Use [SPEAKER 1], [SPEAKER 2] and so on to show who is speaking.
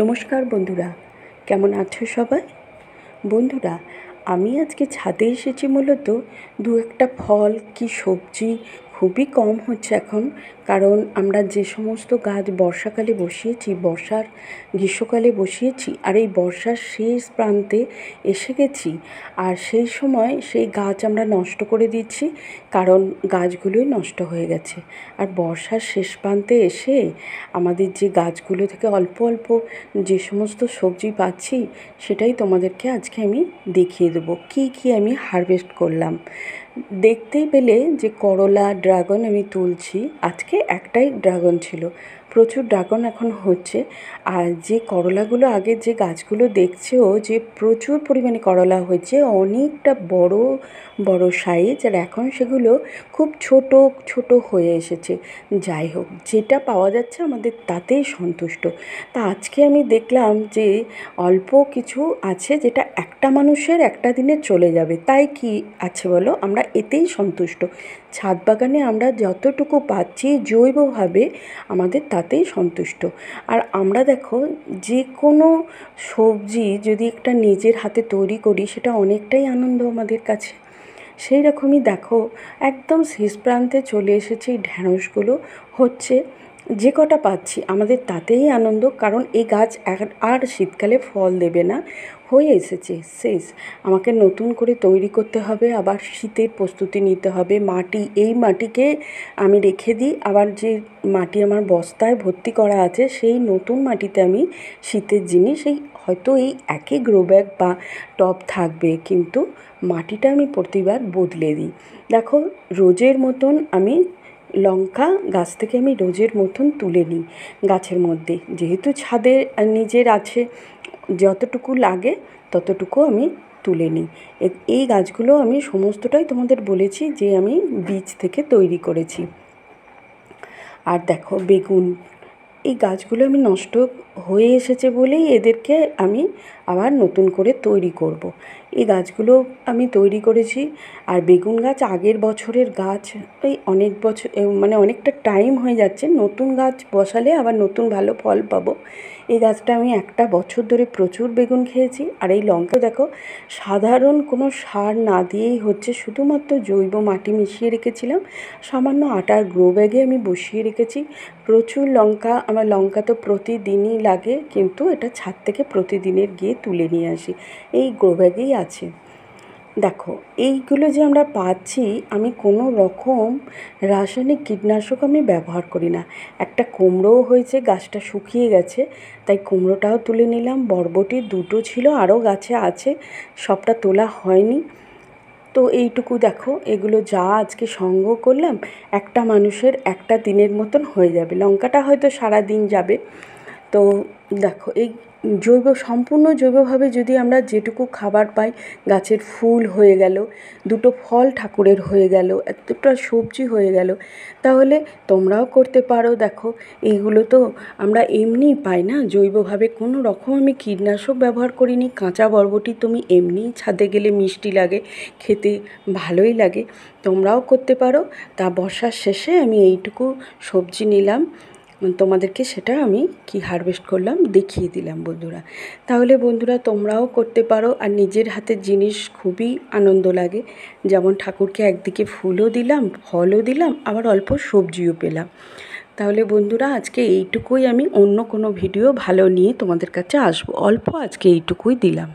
[SPEAKER 1] নমস্কার বন্ধুরা কেমন আছো সবাই বন্ধুরা আমি আজকে ছাদে এসেছি মূলত দু একটা ফল কি সবজি খুবই কম হচ্ছে এখন কারণ আমরা যে সমস্ত গাছ বর্ষাকালে বসিয়েছি বর্ষার গ্রীষ্মকালে বসিয়েছি আর এই বর্ষার শেষ প্রান্তে এসে গেছি আর সেই সময় সেই গাছ আমরা নষ্ট করে দিচ্ছি কারণ গাছগুলোই নষ্ট হয়ে গেছে আর বর্ষার শেষ প্রান্তে এসে আমাদের যে গাছগুলো থেকে অল্প অল্প যে সমস্ত সবজি পাচ্ছি সেটাই তোমাদেরকে আজকে আমি দেখিয়ে দেবো কী কী আমি হারভেস্ট করলাম দেখতেই পেলে যে করলা ড্রাগন আমি তুলছি আজকে একটাই ড্রাগন ছিল প্রচুর ড্রাগন এখন হচ্ছে আর যে করলাগুলো আগে যে গাছগুলো দেখছেও যে প্রচুর পরিমাণে করলা হয়েছে অনেকটা বড় বড় সাইজ আর এখন সেগুলো খুব ছোট ছোট হয়ে এসেছে যাই হোক যেটা পাওয়া যাচ্ছে আমাদের তাতেই সন্তুষ্ট তা আজকে আমি দেখলাম যে অল্প কিছু আছে যেটা একটা মানুষের একটা দিনে চলে যাবে তাই কি আছে বলো আমরা এতেই সন্তুষ্ট ছাদ বাগানে আমরা যতটুকু পাচ্ছি জৈবভাবে আমাদের তা তাতেই সন্তুষ্ট আর আমরা দেখো যে কোনো সবজি যদি একটা নিজের হাতে তৈরি করি সেটা অনেকটাই আনন্দ আমাদের কাছে সেই রকমই দেখো একদম শেষ প্রান্তে চলে এসেছে এই ঢ্যাঁড়সগুলো হচ্ছে যে কটা পাচ্ছি আমাদের তাতেই আনন্দ কারণ এই গাছ আর শীতকালে ফল দেবে না হয়ে এসেছে শেষ আমাকে নতুন করে তৈরি করতে হবে আবার শীতের প্রস্তুতি নিতে হবে মাটি এই মাটিকে আমি রেখে দিই আবার যে মাটি আমার বস্তায় ভর্তি করা আছে সেই নতুন মাটিতে আমি শীতের জিনিস এই হয়তো এই একই গ্রো ব্যাগ বা টপ থাকবে কিন্তু মাটিটা আমি প্রতিবার বদলে দিই দেখো রোজের মতন আমি লঙ্কা গাছ থেকে আমি রোজের মতন তুলে নিই গাছের মধ্যে যেহেতু ছাদে নিজের আছে যতটুকু লাগে ততটুকু আমি তুলে নিই এই গাছগুলো আমি সমস্তটাই তোমাদের বলেছি যে আমি বীজ থেকে তৈরি করেছি আর দেখো বেগুন এই গাছগুলো আমি নষ্ট হয়ে এসেছে বলেই এদেরকে আমি আবার নতুন করে তৈরি করব। এই গাছগুলো আমি তৈরি করেছি আর বেগুন গাছ আগের বছরের গাছ এই অনেক বছর মানে অনেকটা টাইম হয়ে যাচ্ছে নতুন গাছ বসালে আবার নতুন ভালো ফল পাবো এই গাছটা আমি একটা বছর ধরে প্রচুর বেগুন খেয়েছি আর এই লঙ্কা দেখো সাধারণ কোনো সার না দিয়েই হচ্ছে শুধুমাত্র জৈব মাটি মিশিয়ে রেখেছিলাম সামান্য আটার গ্রো ব্যাগে আমি বসিয়ে রেখেছি প্রচুর লঙ্কা আমার লঙ্কা তো প্রতিদিনই লাগে কিন্তু এটা ছাদ থেকে প্রতিদিনের গিয়ে তুলে নিয়ে আসি এই গ্রো ব্যাগেই আছে দেখো এইগুলো যে আমরা পাচ্ছি আমি কোনো রকম রাসায়নিক কীটনাশক আমি ব্যবহার করি না একটা কুমড়োও হয়েছে গাছটা শুকিয়ে গেছে তাই কুমড়োটাও তুলে নিলাম বরবটি দুটো ছিল আরও গাছে আছে সবটা তোলা হয়নি তো এইটুকু দেখো এগুলো যা আজকে সংগ্রহ করলাম একটা মানুষের একটা দিনের মতন হয়ে যাবে লঙ্কাটা হয়তো সারা দিন যাবে তো দেখো এই জৈব সম্পূর্ণ জৈবভাবে যদি আমরা যেটুকু খাবার পাই গাছের ফুল হয়ে গেল দুটো ফল ঠাকুরের হয়ে গেল এতটা সবজি হয়ে গেল তাহলে তোমরাও করতে পারো দেখো এইগুলো তো আমরা এমনিই পাই না জৈবভাবে কোনো রকম আমি কীটনাশক ব্যবহার করিনি কাঁচা বরবটি তুমি এমনিই ছাদে গেলে মিষ্টি লাগে খেতে ভালোই লাগে তোমরাও করতে পারো তা বর্ষার শেষে আমি এইটুকু সবজি নিলাম তোমাদেরকে সেটা আমি কি হারভেস্ট করলাম দেখিয়ে দিলাম বন্ধুরা তাহলে বন্ধুরা তোমরাও করতে পারো আর নিজের হাতে জিনিস খুবই আনন্দ লাগে যেমন ঠাকুরকে একদিকে ফুলও দিলাম ফলও দিলাম আবার অল্প সবজিও পেলাম তাহলে বন্ধুরা আজকে এইটুকুই আমি অন্য কোনো ভিডিও ভালো নিয়ে তোমাদের কাছে আসবো অল্প আজকে এইটুকুই দিলাম